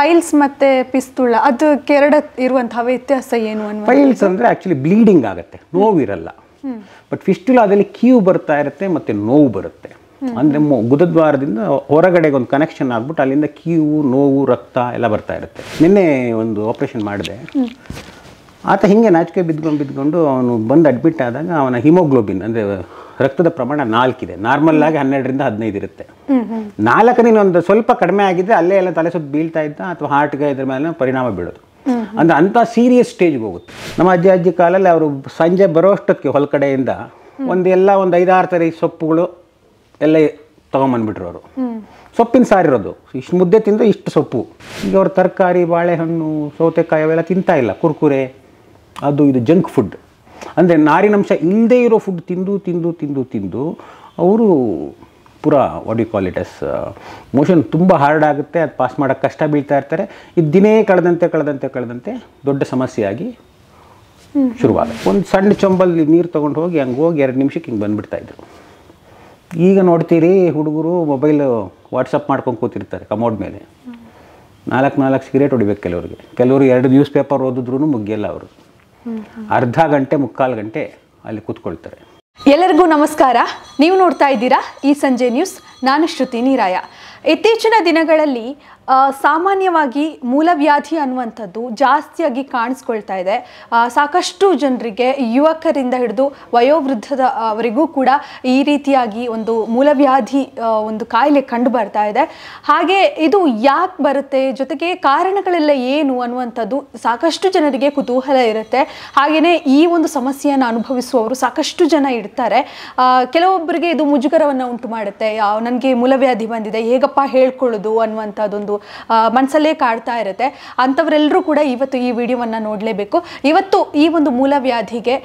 piles ಮತ್ತೆ ಪಿಸ್ತುಳ ಅದು ಕೆರಡ ಇರುವಂತಹ ವ್ಯತ್ಯಾಸ ಏನು ಪೈಲ್ಸ್ ಅಂದ್ರೆ ಆಕ್ಚುಲಿ ಬ್ಲೀಡಿಂಗ್ ಆಗುತ್ತೆ ನೋವಿರಲ್ಲ ಬಟ್ ಅದರಲ್ಲಿ ಕ್ಯೂ ಬರ್ತಾ ಇರುತ್ತೆ ಮತ್ತೆ ನೋವು ಬರುತ್ತೆ ಅಂದ್ರೆ ಗುದದ್ವಾರದಿಂದ ಹೊರಗಡೆಗೆ ಒಂದು ಕನೆಕ್ಷನ್ ಆಗ್ಬಿಟ್ಟು ಅಲ್ಲಿಂದ ಕೀವು ನೋವು ರಕ್ತ ಎಲ್ಲ ಬರ್ತಾ ಇರುತ್ತೆ ನಿನ್ನೆ ಒಂದು ಆಪರೇಷನ್ ಮಾಡಿದೆ ಆತ ಹಿಂಗೆ ನಾಚಿಕೆ ಬಿದ್ಕೊಂಡು ಬಿದ್ಕೊಂಡು ಅವನು ಬಂದು ಅಡ್ಮಿಟ್ ಆದಾಗ ಅವನ ಹಿಮೋಗ್ಲೋಬಿನ್ ಅಂದರೆ ರಕ್ತದ ಪ್ರಮಾಣ ನಾಲ್ಕಿದೆ ನಾರ್ಮಲ್ ಆಗಿ ಹನ್ನೆರಡರಿಂದ ಹದಿನೈದು ಇರುತ್ತೆ ನಾಲ್ಕನೇ ಒಂದು ಸ್ವಲ್ಪ ಕಡಿಮೆ ಆಗಿದ್ದರೆ ಅಲ್ಲೇ ಎಲ್ಲ ತಲೆ ಸುತ್ತ ಬೀಳ್ತಾ ಇದ್ದ ಅಥವಾ ಹಾರ್ಟ್ಗೆ ಇದ್ರ ಮೇಲೆ ಪರಿಣಾಮ ಬೀಳೋದು ಅಂದರೆ ಅಂಥ ಸೀರಿಯಸ್ ಸ್ಟೇಜ್ಗೆ ಹೋಗುತ್ತೆ ನಮ್ಮ ಅಜ್ಜಿ ಅಜ್ಜಿ ಕಾಲಲ್ಲಿ ಅವರು ಸಂಜೆ ಬರೋಷ್ಟೊತ್ತಿಗೆ ಹೊಲಕಡೆಯಿಂದ ಒಂದು ಎಲ್ಲ ಒಂದು ಐದಾರು ಥರ ಸೊಪ್ಪುಗಳು ಎಲ್ಲ ತೊಗೊಂಬಂದ್ಬಿಟ್ರು ಅವರು ಸೊಪ್ಪಿನ ಸಾರಿರೋದು ಇಷ್ಟು ಮುದ್ದೆ ತಿಂದು ಇಷ್ಟು ಸೊಪ್ಪು ಈಗ ಅವ್ರು ತರಕಾರಿ ಬಾಳೆಹಣ್ಣು ಸೌತೆಕಾಯಿ ಅವೆಲ್ಲ ತಿಂತಾ ಇಲ್ಲ ಕುರ್ಕುರೆ ಅದು ಇದು ಜಂಕ್ ಫುಡ್ ಅಂದರೆ ನಾರಿನಂಶ ಇಲ್ಲದೇ ಇರೋ ಫುಡ್ ತಿಂದು ತಿಂದು ತಿಂದು ತಿಂದು ಅವರು ಪುರ ವಾಡಿ ಕ್ವಾಲಿಟಸ್ ಮೋಷನ್ ತುಂಬ ಹಾರ್ಡ್ ಆಗುತ್ತೆ ಅದು ಪಾಸ್ ಮಾಡೋಕ್ಕೆ ಕಷ್ಟ ಬೀಳ್ತಾ ಇರ್ತಾರೆ ಇದು ದಿನೇ ಕಳೆದಂತೆ ಕಳೆದಂತೆ ಕಳೆದಂತೆ ದೊಡ್ಡ ಸಮಸ್ಯೆಯಾಗಿ ಶುರುವಾದ ಒಂದು ಸಣ್ಣ ಚಂಬಲ್ಲಿ ನೀರು ತೊಗೊಂಡು ಹೋಗಿ ಹಂಗೆ ಹೋಗಿ ಎರಡು ನಿಮಿಷಕ್ಕೆ ಹಿಂಗೆ ಇದ್ರು ಈಗ ನೋಡ್ತೀರಿ ಹುಡುಗರು ಮೊಬೈಲು ವಾಟ್ಸಪ್ ಮಾಡ್ಕೊಂಡು ಕೂತಿರ್ತಾರೆ ಕಮೋಡ್ ಮೇಲೆ ನಾಲ್ಕು ನಾಲ್ಕು ಸಿಗರೇಟ್ ಹೊಡಿಬೇಕು ಕೆಲವ್ರಿಗೆ ಕೆಲವರು ಎರಡು ನ್ಯೂಸ್ ಪೇಪರ್ ಓದಿದ್ರು ಮುಗಿಯಲ್ಲ ಅವರು ಅರ್ಧ ಗಂಟೆ ಮುಕ್ಕಾಲು ಗಂಟೆ ಅಲ್ಲಿ ಕೂತ್ಕೊಳ್ತಾರೆ ಎಲ್ಲರಿಗೂ ನಮಸ್ಕಾರ ನೀವು ನೋಡ್ತಾ ಇದ್ದೀರಾ ಈ ಸಂಜೆ ನ್ಯೂಸ್ ನಾನು ಶ್ರುತಿ ನೀರಾಯ ಇತ್ತೀಚಿನ ದಿನಗಳಲ್ಲಿ ಸಾಮಾನ್ಯವಾಗಿ ಮೂಲವ್ಯಾಧಿ ಅನ್ನುವಂಥದ್ದು ಜಾಸ್ತಿಯಾಗಿ ಕಾಣಿಸ್ಕೊಳ್ತಾ ಇದೆ ಸಾಕಷ್ಟು ಜನರಿಗೆ ಯುವಕರಿಂದ ಹಿಡಿದು ವಯೋವೃದ್ಧದ ಅವರಿಗೂ ಕೂಡ ಈ ರೀತಿಯಾಗಿ ಒಂದು ಮೂಲವ್ಯಾಧಿ ಒಂದು ಕಾಯಿಲೆ ಕಂಡು ಬರ್ತಾ ಇದೆ ಹಾಗೆ ಇದು ಯಾಕೆ ಬರುತ್ತೆ ಜೊತೆಗೆ ಕಾರಣಗಳೆಲ್ಲ ಏನು ಅನ್ನುವಂಥದ್ದು ಸಾಕಷ್ಟು ಜನರಿಗೆ ಕುತೂಹಲ ಇರುತ್ತೆ ಹಾಗೆಯೇ ಈ ಒಂದು ಸಮಸ್ಯೆಯನ್ನು ಅನುಭವಿಸುವವರು ಸಾಕಷ್ಟು ಜನ ಇರ್ತಾರೆ ಕೆಲವೊಬ್ಬರಿಗೆ ಇದು ಮುಜುಗರವನ್ನು ಉಂಟು ಮಾಡುತ್ತೆ ನನಗೆ ಮೂಲವ್ಯಾಧಿ ಬಂದಿದೆ ಹೇಗಪ್ಪ ಹೇಳ್ಕೊಳ್ಳೋದು ಅನ್ನುವಂಥದ್ದೊಂದು ಮನಸ್ಸಲ್ಲೇ ಕಾಡ್ತಾ ಇರುತ್ತೆ ಅಂಥವರೆಲ್ಲರೂ ಕೂಡ ಇವತ್ತು ಈ ವಿಡಿಯೋವನ್ನು ನೋಡಲೇಬೇಕು ಇವತ್ತು ಈ ಒಂದು ಮೂಲವ್ಯಾಧಿಗೆ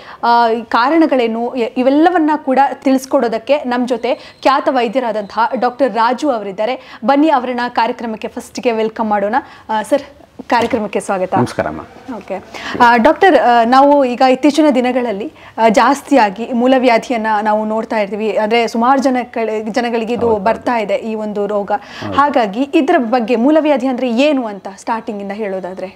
ಕಾರಣಗಳೇನು ಇವೆಲ್ಲವನ್ನ ಕೂಡ ತಿಳಿಸ್ಕೊಡೋದಕ್ಕೆ ನಮ್ಮ ಜೊತೆ ಖ್ಯಾತ ವೈದ್ಯರಾದಂತಹ ಡಾಕ್ಟರ್ ರಾಜು ಅವರಿದ್ದಾರೆ ಬನ್ನಿ ಅವರನ್ನ ಕಾರ್ಯಕ್ರಮಕ್ಕೆ ಫಸ್ಟ್ಗೆ ವೆಲ್ಕಮ್ ಮಾಡೋಣ ಸರ್ ಕಾರ್ಯಕ್ರಮಕ್ಕೆ ಸ್ವಾಗತ ನಮಸ್ಕಾರಮ್ಮ ಓಕೆ ಡಾಕ್ಟರ್ ನಾವು ಈಗ ಇತ್ತೀಚಿನ ದಿನಗಳಲ್ಲಿ ಜಾಸ್ತಿಯಾಗಿ ಮೂಲವ್ಯಾಧಿಯನ್ನು ನಾವು ನೋಡ್ತಾ ಇರ್ತೀವಿ ಅಂದರೆ ಸುಮಾರು ಜನ ಜನಗಳಿಗೆ ಇದು ಬರ್ತಾ ಇದೆ ಈ ಒಂದು ರೋಗ ಹಾಗಾಗಿ ಇದರ ಬಗ್ಗೆ ಮೂಲವ್ಯಾಧಿ ಅಂದರೆ ಏನು ಅಂತ ಸ್ಟಾರ್ಟಿಂಗಿಂದ ಹೇಳೋದಾದರೆ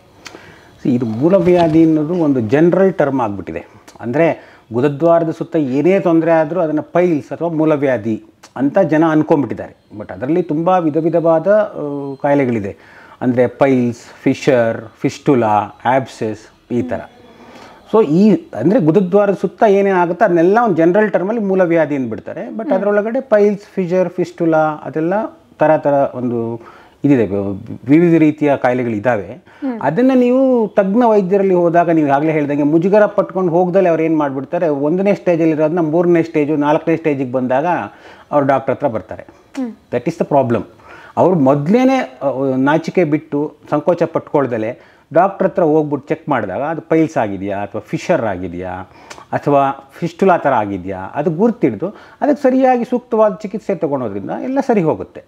ಇದು ಮೂಲವ್ಯಾಧಿ ಅನ್ನೋದು ಒಂದು ಜನರಲ್ ಟರ್ಮ್ ಆಗಿಬಿಟ್ಟಿದೆ ಅಂದರೆ ಗುದದ್ವಾರದ ಸುತ್ತ ಏನೇ ತೊಂದರೆ ಆದರೂ ಅದನ್ನು ಪೈಲ್ಸ್ ಅಥವಾ ಮೂಲವ್ಯಾಧಿ ಅಂತ ಜನ ಅನ್ಕೊಂಡ್ಬಿಟ್ಟಿದ್ದಾರೆ ಬಟ್ ಅದರಲ್ಲಿ ತುಂಬ ವಿಧ ವಿಧವಾದ ಕಾಯಿಲೆಗಳಿದೆ ಅಂದರೆ ಪೈಲ್ಸ್ ಫಿಶರ್ ಫಿಸ್ಟುಲಾ ಆ್ಯಬ್ಸಸ್ ಈ ಥರ ಸೊ ಈ ಅಂದರೆ ಗುದದ್ವಾರದ ಸುತ್ತ ಏನೇನಾಗುತ್ತೆ ಅದನ್ನೆಲ್ಲ ಒಂದು ಜನರಲ್ ಟರ್ಮಲ್ಲಿ ಮೂಲವ್ಯಾಧಿ ಅಂದ್ಬಿಡ್ತಾರೆ ಬಟ್ ಅದರೊಳಗಡೆ ಪೈಲ್ಸ್ ಫಿಶರ್ ಫಿಸ್ಟುಲಾ ಅದೆಲ್ಲ ಥರ ಥರ ಒಂದು ಇದಿದೆ ವಿವಿಧ ರೀತಿಯ ಕಾಯಿಲೆಗಳಿದ್ದಾವೆ ಅದನ್ನು ನೀವು ತಜ್ಞ ವೈದ್ಯರಲ್ಲಿ ಹೋದಾಗ ನೀವು ಆಗಲೇ ಹೇಳಿದಂಗೆ ಮುಜುಗರ ಪಟ್ಕೊಂಡು ಹೋಗ್ದಲ್ಲಿ ಅವ್ರು ಏನು ಮಾಡಿಬಿಡ್ತಾರೆ ಒಂದನೇ ಸ್ಟೇಜಲ್ಲಿರೋದನ್ನ ಮೂರನೇ ಸ್ಟೇಜು ನಾಲ್ಕನೇ ಸ್ಟೇಜಿಗೆ ಬಂದಾಗ ಅವ್ರು ಡಾಕ್ಟ್ರ್ ಹತ್ರ ಬರ್ತಾರೆ ದಟ್ ಈಸ್ ದ ಪ್ರಾಬ್ಲಮ್ ಅವರು ಮೊದಲೇ ನಾಚಿಕೆ ಬಿಟ್ಟು ಸಂಕೋಚ ಪಟ್ಕೊಳ್ದಲೆ ಡಾಕ್ಟ್ರ್ ಹತ್ರ ಹೋಗ್ಬಿಟ್ಟು ಚೆಕ್ ಮಾಡಿದಾಗ ಅದು ಪೈಲ್ಸ್ ಆಗಿದೆಯಾ ಅಥವಾ ಫಿಶರ್ ಆಗಿದೆಯಾ ಅಥವಾ ಫಿಸ್ಟುಲಾ ಥರ ಆಗಿದೆಯಾ ಅದು ಗುರುತಿಡ್ದು ಅದಕ್ಕೆ ಸರಿಯಾಗಿ ಸೂಕ್ತವಾದ ಚಿಕಿತ್ಸೆ ತೊಗೊಳೋದ್ರಿಂದ ಎಲ್ಲ ಸರಿ ಹೋಗುತ್ತೆ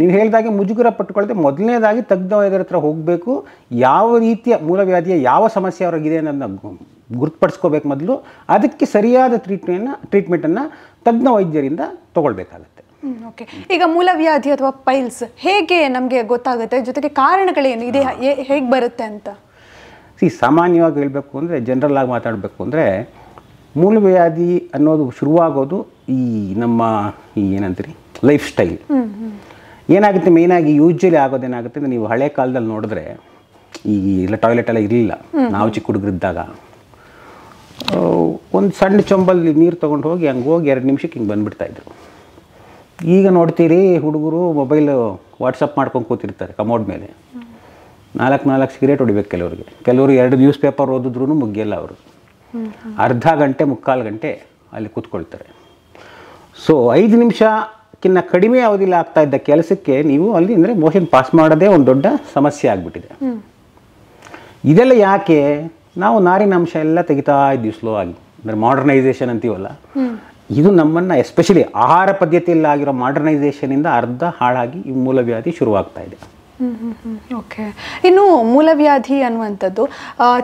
ನೀವು ಹೇಳಿದಾಗೆ ಮುಜುಗರ ಪಟ್ಕೊಳ್ಳದೆ ಮೊದಲನೇದಾಗಿ ತಜ್ಞ ವೈದ್ಯರ ಹತ್ರ ಹೋಗಬೇಕು ಯಾವ ರೀತಿಯ ಮೂಲವ್ಯಾಧಿಯ ಯಾವ ಸಮಸ್ಯೆ ಅವ್ರಿಗಿದೆ ಅನ್ನೋದನ್ನ ಗುರುತುಪಡಿಸ್ಕೋಬೇಕು ಮೊದಲು ಅದಕ್ಕೆ ಸರಿಯಾದ ಟ್ರೀಟ್ಮೆಂಟನ್ನು ಟ್ರೀಟ್ಮೆಂಟನ್ನು ತಜ್ಞ ವೈದ್ಯರಿಂದ ತೊಗೊಳ್ಬೇಕಾಗತ್ತೆ ಓಕೆ ಈಗ ಮೂಲವ್ಯಾಧಿ ಅಥವಾ ಪೈಲ್ಸ್ ಹೇಗೆ ನಮಗೆ ಗೊತ್ತಾಗುತ್ತೆ ಜೊತೆಗೆ ಕಾರಣಗಳೇನು ಇದೆ ಹೇಗೆ ಬರುತ್ತೆ ಅಂತ ಸಿ ಸಾಮಾನ್ಯವಾಗಿ ಹೇಳಬೇಕು ಅಂದರೆ ಜನರಲ್ ಆಗಿ ಮಾತಾಡಬೇಕು ಅಂದರೆ ಮೂಲವ್ಯಾಧಿ ಅನ್ನೋದು ಶುರುವಾಗೋದು ಈ ನಮ್ಮ ಈ ಏನಂತೀರಿ ಲೈಫ್ ಸ್ಟೈಲ್ ಏನಾಗುತ್ತೆ ಆಗಿ ಯೂಶ್ವಲಿ ಆಗೋದೇನಾಗುತ್ತೆ ಅಂದರೆ ನೀವು ಹಳೆ ಕಾಲದಲ್ಲಿ ನೋಡಿದ್ರೆ ಈ ಎಲ್ಲ ಟಾಯ್ಲೆಟ್ ಎಲ್ಲ ಇರಲಿಲ್ಲ ನಾವು ಚಿಕ್ಕ ಹುಡುಗರಿದ್ದಾಗ ಒಂದು ಸಣ್ಣ ಚೊಂಬಲ್ಲಿ ನೀರು ತೊಗೊಂಡು ಹೋಗಿ ಹಂಗೆ ಹೋಗಿ ಎರಡು ನಿಮಿಷಕ್ಕೆ ಹಿಂಗೆ ಬಂದುಬಿಡ್ತಾಯಿದ್ರು ಈಗ ನೋಡ್ತೀರಿ ಹುಡುಗರು ಮೊಬೈಲು ವಾಟ್ಸಪ್ ಮಾಡ್ಕೊಂಡು ಕೂತಿರ್ತಾರೆ ಕಮೋಡ್ ಮೇಲೆ ನಾಲ್ಕು ನಾಲ್ಕು ಸಿಗರೇಟ್ ಹೊಡಿಬೇಕು ಕೆಲವ್ರಿಗೆ ಕೆಲವರು ಎರಡು ನ್ಯೂಸ್ ಪೇಪರ್ ಓದಿದ್ರು ಮುಗಿಯಲ್ಲ ಅವರು ಅರ್ಧ ಗಂಟೆ ಮುಕ್ಕಾಲು ಗಂಟೆ ಅಲ್ಲಿ ಕೂತ್ಕೊಳ್ತಾರೆ ಸೊ ಐದು ನಿಮಿಷಕ್ಕಿಂತ ಕಡಿಮೆ ಅವಧಿಲಿ ಆಗ್ತಾ ಇದ್ದ ಕೆಲಸಕ್ಕೆ ನೀವು ಅಲ್ಲಿ ಅಂದರೆ ಮೋಷನ್ ಪಾಸ್ ಮಾಡೋದೇ ಒಂದು ದೊಡ್ಡ ಸಮಸ್ಯೆ ಆಗಿಬಿಟ್ಟಿದೆ ಇದೆಲ್ಲ ಯಾಕೆ ನಾವು ನಾರಿನ ಅಂಶ ಎಲ್ಲ ತೆಗಿತಾ ಇದ್ದೀವಿ ಸ್ಲೋ ಆಗಿ ಅಂದರೆ ಮಾಡರ್ನೈಸೇಷನ್ ಅಂತೀವಲ್ಲ ಇದು ನಮ್ಮನ್ನು ಎಸ್ಪೆಷಲಿ ಆಹಾರ ಪದ್ಧತಿಯಲ್ಲಾಗಿರೋ ಇಂದ ಅರ್ಧ ಹಾಳಾಗಿ ಈ ಮೂಲವ್ಯಾಧಿ ಶುರುವಾಗ್ತಾ ಇದೆ ಓಕೆ ಇನ್ನು ಮೂಲವ್ಯಾಧಿ ಅನ್ನುವಂಥದ್ದು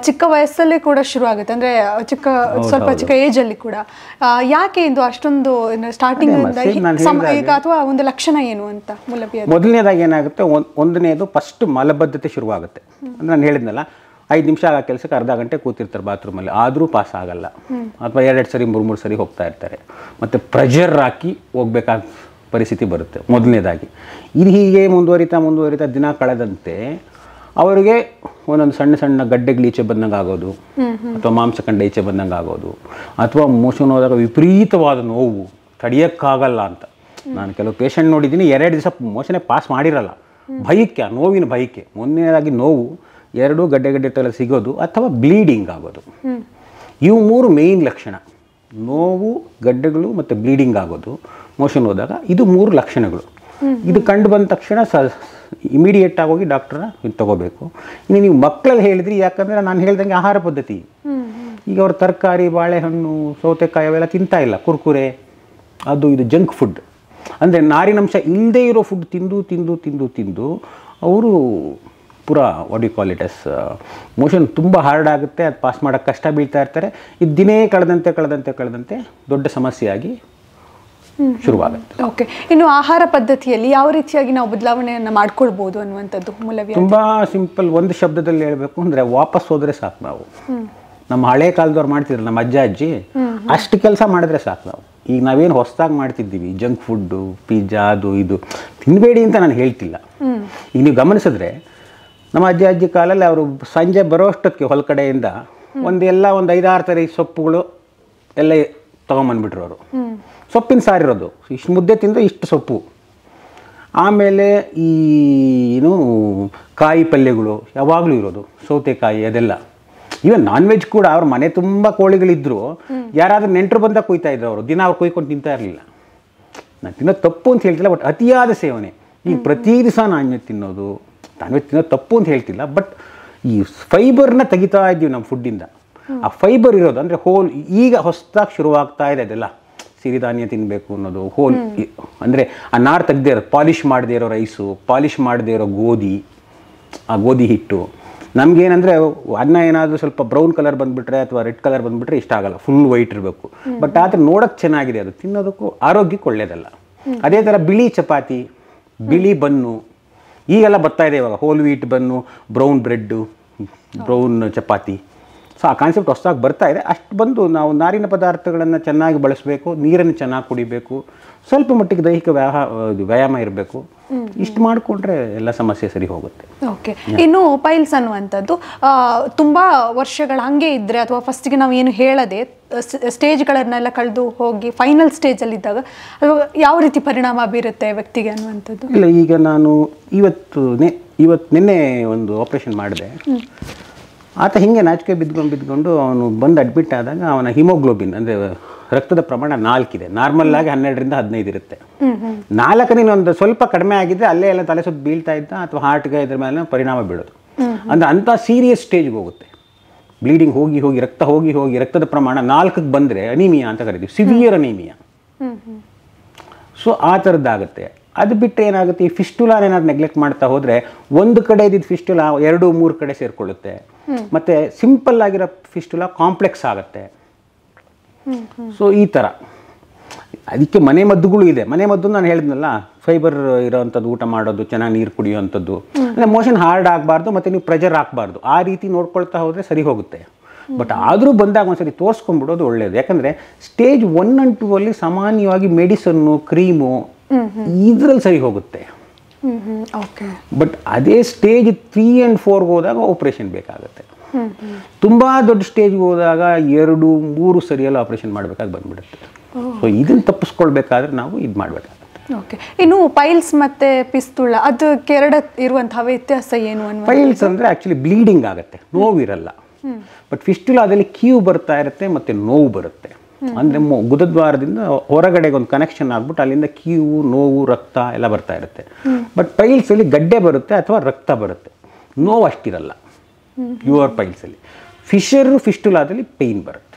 ಚಿಕ್ಕ ವಯಸ್ಸಲ್ಲಿ ಕೂಡ ಶುರು ಆಗುತ್ತೆ ಅಂದರೆ ಚಿಕ್ಕ ಸ್ವಲ್ಪ ಚಿಕ್ಕ ಏಜಲ್ಲಿ ಕೂಡ ಯಾಕೆ ಇದು ಅಷ್ಟೊಂದು ಸ್ಟಾರ್ಟಿಂಗ್ ಈಗ ಅಥವಾ ಒಂದು ಲಕ್ಷಣ ಏನು ಅಂತ ಮೂಲವ್ಯಾಧಿ ಮೊದಲನೇದಾಗಿ ಏನಾಗುತ್ತೆ ಒಂದನೇದು ಫಸ್ಟ್ ಮಲಬದ್ಧತೆ ಶುರುವಾಗುತ್ತೆ ನಾನು ಹೇಳಿದ್ನಲ್ಲ ಐದು ನಿಮಿಷ ಆಗೋ ಕೆಲಸಕ್ಕೆ ಅರ್ಧ ಗಂಟೆ ಕೂತಿರ್ತಾರೆ ಬಾತ್ರೂಮಲ್ಲಿ ಆದರೂ ಪಾಸ್ ಆಗಲ್ಲ ಅಥವಾ ಎರಡೆರಡು ಸರಿ ಮೂರು ಮೂರು ಸರಿ ಹೋಗ್ತಾ ಇರ್ತಾರೆ ಮತ್ತು ಪ್ರೆಷರ್ ಹಾಕಿ ಹೋಗ್ಬೇಕಾದ ಪರಿಸ್ಥಿತಿ ಬರುತ್ತೆ ಮೊದಲನೇದಾಗಿ ಇದು ಹೀಗೆ ಮುಂದುವರಿತಾ ಮುಂದುವರಿತಾ ದಿನ ಕಳೆದಂತೆ ಅವರಿಗೆ ಒಂದೊಂದು ಸಣ್ಣ ಸಣ್ಣ ಗಡ್ಡೆಗಳು ಈಚೆ ಬಂದಂಗೆ ಆಗೋದು ಅಥವಾ ಮಾಂಸಖಂಡ ಈಚೆ ಬಂದಂಗೆ ಆಗೋದು ಅಥವಾ ಮೋಷನ್ ಹೋದಾಗ ವಿಪರೀತವಾದ ನೋವು ತಡೆಯೋಕ್ಕಾಗಲ್ಲ ಅಂತ ನಾನು ಕೆಲವು ಪೇಷಂಟ್ ನೋಡಿದ್ದೀನಿ ಎರಡು ದಿವಸ ಮೋಷನೆ ಪಾಸ್ ಮಾಡಿರಲ್ಲ ಭಯಕ್ಕೆ ನೋವಿನ ಭಯಕ್ಕೆ ಮೊನ್ನೆಯದಾಗಿ ನೋವು ಎರಡೂ ಗಡ್ಡೆ ಗಡ್ಡೆ ತಲೆ ಸಿಗೋದು ಅಥವಾ ಬ್ಲೀಡಿಂಗ್ ಆಗೋದು ಇವು ಮೂರು ಮೇಯ್ನ್ ಲಕ್ಷಣ ನೋವು ಗಡ್ಡೆಗಳು ಮತ್ತು ಬ್ಲೀಡಿಂಗ್ ಆಗೋದು ಮೋಷನ್ ಹೋದಾಗ ಇದು ಮೂರು ಲಕ್ಷಣಗಳು ಇದು ಕಂಡು ಬಂದ ತಕ್ಷಣ ಸ ಇಮಿಡಿಯೇಟ್ ಆಗೋಗಿ ಡಾಕ್ಟ್ರನ್ನ ತಗೋಬೇಕು ಇನ್ನು ನೀವು ಮಕ್ಕಳಲ್ಲಿ ಹೇಳಿದ್ರಿ ಯಾಕಂದರೆ ನಾನು ಹೇಳ್ದಂಗೆ ಆಹಾರ ಪದ್ಧತಿ ಈಗ ಅವರು ತರಕಾರಿ ಬಾಳೆಹಣ್ಣು ಸೌತೆಕಾಯಿ ಅವೆಲ್ಲ ತಿಂತಾ ಇಲ್ಲ ಕುರ್ಕುರೆ ಅದು ಇದು ಜಂಕ್ ಫುಡ್ ಅಂದರೆ ನಾರಿನಂಶ ಇಲ್ಲದೇ ಇರೋ ಫುಡ್ ತಿಂದು ತಿಂದು ತಿಂದು ತಿಂದು ಅವರು ಪುರ what you call it motion ತುಂಬ ಹಾರ್ಡ್ ಆಗುತ್ತೆ ಅದು ಪಾಸ್ ಮಾಡೋಕ್ಕೆ ಕಷ್ಟ ಬೀಳ್ತಾ ಇರ್ತಾರೆ ಇದು ದಿನೇ ಕಳೆದಂತೆ ಕಳೆದಂತೆ ಕಳೆದಂತೆ ದೊಡ್ಡ ಸಮಸ್ಯೆಯಾಗಿ ಶುರುವಾಗುತ್ತೆ ಓಕೆ ಇನ್ನು ಆಹಾರ ಪದ್ಧತಿಯಲ್ಲಿ ಯಾವ ರೀತಿಯಾಗಿ ನಾವು ಬದಲಾವಣೆಯನ್ನು ಮಾಡ್ಕೊಳ್ಬೋದು ಅನ್ನುವಂಥದ್ದು ಮೂಲವೇ ತುಂಬ ಸಿಂಪಲ್ ಒಂದು ಶಬ್ದದಲ್ಲಿ ಹೇಳಬೇಕು ಅಂದರೆ ವಾಪಸ್ ಹೋದರೆ ಸಾಕು ನಾವು ನಮ್ಮ ಹಳೆ ಕಾಲದವ್ರು ಮಾಡ್ತಿದ್ರು ನಮ್ಮ ಅಜ್ಜ ಅಜ್ಜಿ ಅಷ್ಟು ಕೆಲಸ ಮಾಡಿದ್ರೆ ಸಾಕು ನಾವು ಈಗ ನಾವೇನು ಹೊಸದಾಗಿ ಮಾಡ್ತಿದ್ದೀವಿ ಜಂಕ್ ಫುಡ್ಡು ಪಿಜ್ಜಾ ಅದು ಇದು ತಿನ್ನಬೇಡಿ ಅಂತ ನಾನು ಹೇಳ್ತಿಲ್ಲ ಈಗ ನೀವು ಗಮನಿಸಿದ್ರೆ ನಮ್ಮ ಅಜ್ಜ ಅಜ್ಜಿ ಕಾಲಲ್ಲಿ ಅವರು ಸಂಜೆ ಬರೋಷ್ಟಕ್ಕೆ ಹೊಲ ಕಡೆಯಿಂದ ಒಂದು ಎಲ್ಲ ಒಂದು ಐದಾರು ಥರ ಸೊಪ್ಪುಗಳು ಎಲ್ಲ ತೊಗೊಂಬಂದ್ಬಿಟ್ರು ಅವರು ಸೊಪ್ಪಿನ ಸಾರಿರೋದು ಇಷ್ಟು ಮುದ್ದೆ ತಿಂದರೆ ಇಷ್ಟು ಸೊಪ್ಪು ಆಮೇಲೆ ಈ ಏನು ಕಾಯಿ ಪಲ್ಯಗಳು ಯಾವಾಗಲೂ ಇರೋದು ಸೌತೆಕಾಯಿ ಅದೆಲ್ಲ ಈವನ್ ನಾನ್ ವೆಜ್ ಕೂಡ ಅವ್ರ ಮನೆ ತುಂಬ ಕೋಳಿಗಳಿದ್ರು ಯಾರಾದರೂ ನೆಂಟರು ಬಂದಾಗ ಕುಯ್ತಾ ಇದ್ರು ಅವರು ದಿನ ಅವ್ರು ಕುಯ್ಕೊಂಡು ತಿಂತಾ ಇರಲಿಲ್ಲ ನಾನು ತಿನ್ನೋದು ತಪ್ಪು ಅಂತ ಹೇಳ್ತಿಲ್ಲ ಬಟ್ ಅತಿಯಾದ ಸೇವನೆ ಈ ಪ್ರತಿ ದಿವಸ ನಾಣ್ಯ ತಿನ್ನೋದು ನಾನ್ವೆಜ್ ತಿನ್ನೋದು ತಪ್ಪು ಅಂತ ಹೇಳ್ತಿಲ್ಲ ಬಟ್ ಈ ಫೈಬರ್ನ ತೆಗಿತಾ ಇದ್ದೀವಿ ನಮ್ಮ ಫುಡ್ಡಿಂದ ಆ ಫೈಬರ್ ಇರೋದು ಅಂದರೆ ಹೋಲ್ ಈಗ ಹೊಸದಾಗಿ ಶುರುವಾಗ್ತಾ ಇದೆ ಅದೆಲ್ಲ ಸಿರಿಧಾನ್ಯ ತಿನ್ನಬೇಕು ಅನ್ನೋದು ಹೋಲ್ ಅಂದರೆ ಆ ನಾರು ತೆಗ್ದೇ ಇರೋದು ಪಾಲಿಷ್ ಮಾಡದೇ ಇರೋ ರೈಸು ಪಾಲಿಷ್ ಮಾಡದೇ ಇರೋ ಗೋಧಿ ಆ ಗೋಧಿ ಹಿಟ್ಟು ನಮಗೇನಂದರೆ ಅನ್ನ ಏನಾದರೂ ಸ್ವಲ್ಪ ಬ್ರೌನ್ ಕಲರ್ ಬಂದುಬಿಟ್ರೆ ಅಥವಾ ರೆಡ್ ಕಲರ್ ಬಂದುಬಿಟ್ರೆ ಇಷ್ಟ ಆಗಲ್ಲ ಫುಲ್ ವೈಟ್ ಇರಬೇಕು ಬಟ್ ಆದರೆ ನೋಡೋಕ್ಕೆ ಚೆನ್ನಾಗಿದೆ ಅದು ತಿನ್ನೋದಕ್ಕೂ ಆರೋಗ್ಯಕ್ಕೆ ಒಳ್ಳೆಯದಲ್ಲ ಅದೇ ಥರ ಬಿಳಿ ಚಪಾತಿ ಬಿಳಿ ಬನ್ನು ಈಗೆಲ್ಲ ಬರ್ತಾ ಇದೆ ಇವಾಗ whole wheat bun brown bread brown chapati so ಆ ಕಾನ್ಸೆಪ್ಟ್ ಹೊಸದಾಗಿ ಬರ್ತಾ ಇದೆ ಅಷ್ಟು ಬಂದು ನಾವು ನಾರಿನ ಪದಾರ್ಥಗಳನ್ನು ಚೆನ್ನಾಗಿ ಬಳಸಬೇಕು ನೀರನ್ನು ಚೆನ್ನಾಗಿ ಕುಡಿಬೇಕು ಸ್ವಲ್ಪ ಮಟ್ಟಿಗೆ ದೈಹಿಕ ವ್ಯಾಹ ವ್ಯಾಯಾಮ ಇರಬೇಕು ಇಷ್ಟು ಮಾಡಿಕೊಂಡ್ರೆ ಎಲ್ಲ ಸಮಸ್ಯೆ ಸರಿ ಹೋಗುತ್ತೆ ಓಕೆ ಇನ್ನು ಪೈಲ್ಸ್ ಅನ್ನುವಂಥದ್ದು ತುಂಬ ವರ್ಷಗಳ ಹಂಗೆ ಇದ್ದರೆ ಅಥವಾ ಫಸ್ಟಿಗೆ ನಾವು ಏನು ಹೇಳದೆ ಸ್ಟೇಜ್ಗಳನ್ನೆಲ್ಲ ಕಳೆದು ಹೋಗಿ ಫೈನಲ್ ಸ್ಟೇಜಲ್ಲಿದ್ದಾಗ ಇದ್ದಾಗ ಯಾವ ರೀತಿ ಪರಿಣಾಮ ಬೀರುತ್ತೆ ವ್ಯಕ್ತಿಗೆ ಅನ್ನುವಂಥದ್ದು ಇಲ್ಲ ಈಗ ನಾನು ಇವತ್ತು ಇವತ್ತು ನಿನ್ನೆ ಒಂದು ಆಪರೇಷನ್ ಮಾಡಿದೆ ಆತ ಹಿಂಗೆ ನಾಚಿಕೆ ಬಿದ್ಕೊಂಡು ಬಿದ್ಕೊಂಡು ಅವನು ಬಂದು ಅಡ್ಮಿಟ್ ಆದಾಗ ಅವನ ಹಿಮೋಗ್ಲೋಬಿನ್ ಅಂದರೆ ರಕ್ತದ ಪ್ರಮಾಣ ನಾಲ್ಕಿದೆ ನಾರ್ಮಲ್ ಆಗಿ ಹನ್ನೆರಡರಿಂದ ಹದಿನೈದು ಇರುತ್ತೆ ನಾಲ್ಕನೇ ಒಂದು ಸ್ವಲ್ಪ ಕಡಿಮೆ ಆಗಿದ್ದರೆ ಅಲ್ಲೇ ಎಲ್ಲ ತಲೆ ಸುತ್ತ ಬೀಳ್ತಾ ಇದ್ದ ಅಥವಾ ಹಾರ್ಟ್ಗೆ ಇದ್ರ ಮೇಲೆ ಪರಿಣಾಮ ಬೀಳೋದು ಅಂದರೆ ಅಂಥ ಸೀರಿಯಸ್ ಸ್ಟೇಜ್ಗೆ ಹೋಗುತ್ತೆ ಬ್ಲೀಡಿಂಗ್ ಹೋಗಿ ಹೋಗಿ ರಕ್ತ ಹೋಗಿ ಹೋಗಿ ರಕ್ತದ ಪ್ರಮಾಣ ನಾಲ್ಕಕ್ಕೆ ಬಂದರೆ ಅನೀಮಿಯಾ ಅಂತ ಕರಿತೀವಿ ಸಿವಿಯರ್ ಅನೀಮಿಯಾ ಸೊ ಆ ಥರದ್ದಾಗುತ್ತೆ ಅದು ಬಿಟ್ಟರೆ ಏನಾಗುತ್ತೆ ಈ ಫಿಸ್ಟುಲಾನ ಏನಾದ್ರು ನೆಗ್ಲೆಕ್ಟ್ ಮಾಡ್ತಾ ಹೋದರೆ ಒಂದು ಕಡೆ ಇದ್ದಿದ್ದು ಫಿಸ್ಟುಲಾ ಎರಡು ಮೂರು ಕಡೆ ಸೇರಿಕೊಳ್ಳುತ್ತೆ ಮತ್ತೆ ಸಿಂಪಲ್ ಆಗಿರೋ ಫಿಸ್ಟುಲ ಕಾಂಪ್ಲೆಕ್ಸ್ ಆಗುತ್ತೆ ಸೊ ಈ ಥರ ಅದಕ್ಕೆ ಮನೆ ಮದ್ದುಗಳು ಇದೆ ಮನೆ ಮದ್ದು ನಾನು ಹೇಳಿದ್ನಲ್ಲ ಫೈಬರ್ ಇರೋವಂಥದ್ದು ಊಟ ಮಾಡೋದು ಚೆನ್ನಾಗಿ ನೀರು ಕುಡಿಯುವಂಥದ್ದು ಅಂದರೆ ಮೋಷನ್ ಹಾರ್ಡ್ ಆಗಬಾರ್ದು ಮತ್ತು ನೀವು ಪ್ರೆಷರ್ ಹಾಕಬಾರ್ದು ಆ ರೀತಿ ನೋಡ್ಕೊಳ್ತಾ ಹೋದರೆ ಸರಿ ಹೋಗುತ್ತೆ ಬಟ್ ಆದರೂ ಬಂದಾಗ ಒಂದ್ಸರಿ ತೋರಿಸ್ಕೊಂಡ್ಬಿಡೋದು ಒಳ್ಳೆಯದು ಯಾಕಂದರೆ ಸ್ಟೇಜ್ ಒನ್ ಆ್ಯಂಡ್ ಟೂ ಅಲ್ಲಿ ಸಾಮಾನ್ಯವಾಗಿ ಮೆಡಿಸನ್ನು ಕ್ರೀಮು ಇದರಲ್ಲಿ ಸರಿ ಹೋಗುತ್ತೆ ಬಟ್ ಅದೇ ಸ್ಟೇಜ್ ತ್ರೀ ಆ್ಯಂಡ್ ಫೋರ್ಗೆ ಹೋದಾಗ ಆಪ್ರೇಷನ್ ಬೇಕಾಗುತ್ತೆ ತುಂಬ ದೊಡ್ಡ ಸ್ಟೇಜ್ಗೆ ಹೋದಾಗ ಎರಡು ಮೂರು ಸರಿಯಲ್ಲಿ ಆಪ್ರೇಷನ್ ಮಾಡಬೇಕಾಗಿ ಬಂದ್ಬಿಡುತ್ತೆ ಸೊ ಇದನ್ನ ತಪ್ಪಿಸ್ಕೊಳ್ಬೇಕಾದ್ರೆ ನಾವು ಇದು ಮಾಡಬೇಕಾಗುತ್ತೆ ಓಕೆ ಇನ್ನು ಪೈಲ್ಸ್ ಮತ್ತು ಪಿಸ್ತುಳ ಅದು ಕೆರಡ ಇರುವಂತಹ ವ್ಯತ್ಯಾಸ ಏನು ಪೈಲ್ಸ್ ಅಂದರೆ ಆಕ್ಚುಲಿ ಬ್ಲೀಡಿಂಗ್ ಆಗುತ್ತೆ ನೋವಿರಲ್ಲ ಬಟ್ ಅದರಲ್ಲಿ ಕ್ಯೂ ಬರ್ತಾ ಇರುತ್ತೆ ಮತ್ತು ನೋವು ಬರುತ್ತೆ ಅಂದ್ರೆ ಗುದದ್ವಾರದಿಂದ ಹೊರಗಡೆಗೆ ಒಂದು ಕನೆಕ್ಷನ್ ಆಗ್ಬಿಟ್ಟು ಅಲ್ಲಿಂದ ಕೀವು ನೋವು ರಕ್ತ ಎಲ್ಲ ಬರ್ತಾ ಇರುತ್ತೆ ಬಟ್ ಅಲ್ಲಿ ಗಡ್ಡೆ ಬರುತ್ತೆ ಅಥವಾ ರಕ್ತ ಬರುತ್ತೆ ನೋವು ಅಷ್ಟಿರಲ್ಲ ಪೈಲ್ಸ್ ಅಲ್ಲಿ ಫಿಶರ್ ಫಿಸ್ಟುಲಾದಲ್ಲಿ ಪೈನ್ ಬರುತ್ತೆ